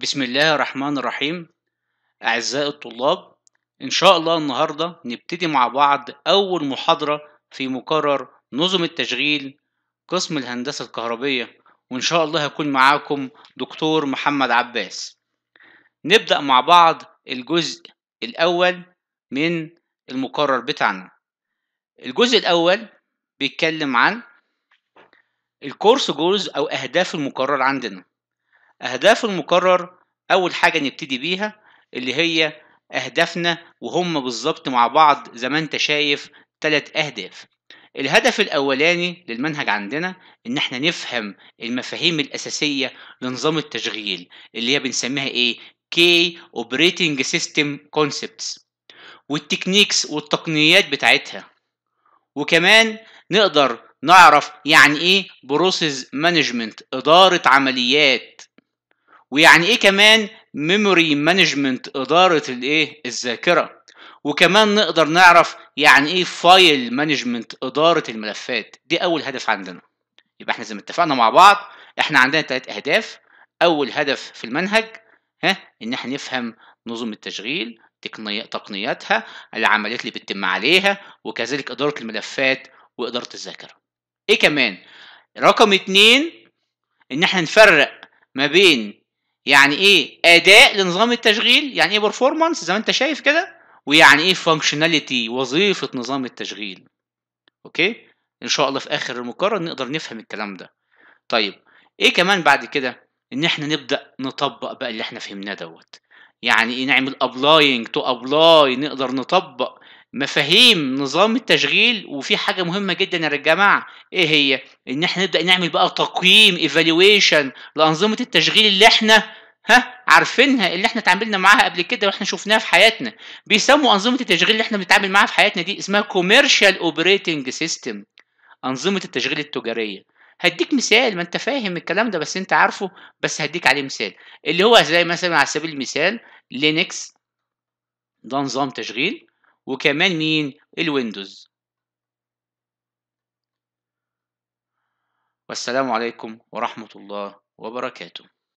بسم الله الرحمن الرحيم أعزائي الطلاب إن شاء الله النهاردة نبتدي مع بعض أول محاضرة في مقرر نظم التشغيل قسم الهندسة الكهربية وإن شاء الله هكون معاكم دكتور محمد عباس نبدأ مع بعض الجزء الأول من المقرر بتاعنا الجزء الأول بيتكلم عن الكورس جولز أو أهداف المقرر عندنا أهداف المقرر أول حاجة نبتدي بيها اللي هي أهدافنا وهم بالظبط مع بعض زي ما أنت شايف تلات أهداف الهدف الأولاني للمنهج عندنا إن إحنا نفهم المفاهيم الأساسية لنظام التشغيل اللي هي بنسميها إيه؟ كي Operating System Concepts والتكنيكس والتقنيات بتاعتها وكمان نقدر نعرف يعني إيه Process Management إدارة عمليات ويعني ايه كمان ميموري مانجمنت اداره الايه الذاكره وكمان نقدر نعرف يعني ايه فايل مانجمنت اداره الملفات دي اول هدف عندنا يبقى احنا زي ما اتفقنا مع بعض احنا عندنا ثلاث اهداف اول هدف في المنهج ها ان احنا نفهم نظم التشغيل تقنياتها العمليات اللي بتتم عليها وكذلك اداره الملفات واداره الذاكره ايه كمان رقم اتنين ان احنا نفرق ما بين يعني ايه اداء لنظام التشغيل يعني ايه برفورمانس زي ما انت شايف كده ويعني ايه فانكشناليتي وظيفه نظام التشغيل اوكي ان شاء الله في اخر المقرر نقدر نفهم الكلام ده طيب ايه كمان بعد كده ان احنا نبدا نطبق بقى اللي احنا فهمناه دوت يعني ايه نعمل ابلاينج تو ابلاي نقدر نطبق مفاهيم نظام التشغيل وفي حاجه مهمه جدا يا جماعه ايه هي ان احنا نبدا نعمل بقى تقييم ايفالويشن لانظمه التشغيل اللي احنا ها عارفينها اللي احنا اتعاملنا معاها قبل كده واحنا شفناها في حياتنا بيسموا انظمه التشغيل اللي احنا بنتعامل معاها في حياتنا دي اسمها كوميرشال اوبريتنج سيستم انظمه التشغيل التجاريه هديك مثال ما انت فاهم الكلام ده بس انت عارفه بس هديك عليه مثال اللي هو زي مثلا على سبيل المثال لينكس ده نظام تشغيل وكمان مين الويندوز والسلام عليكم ورحمة الله وبركاته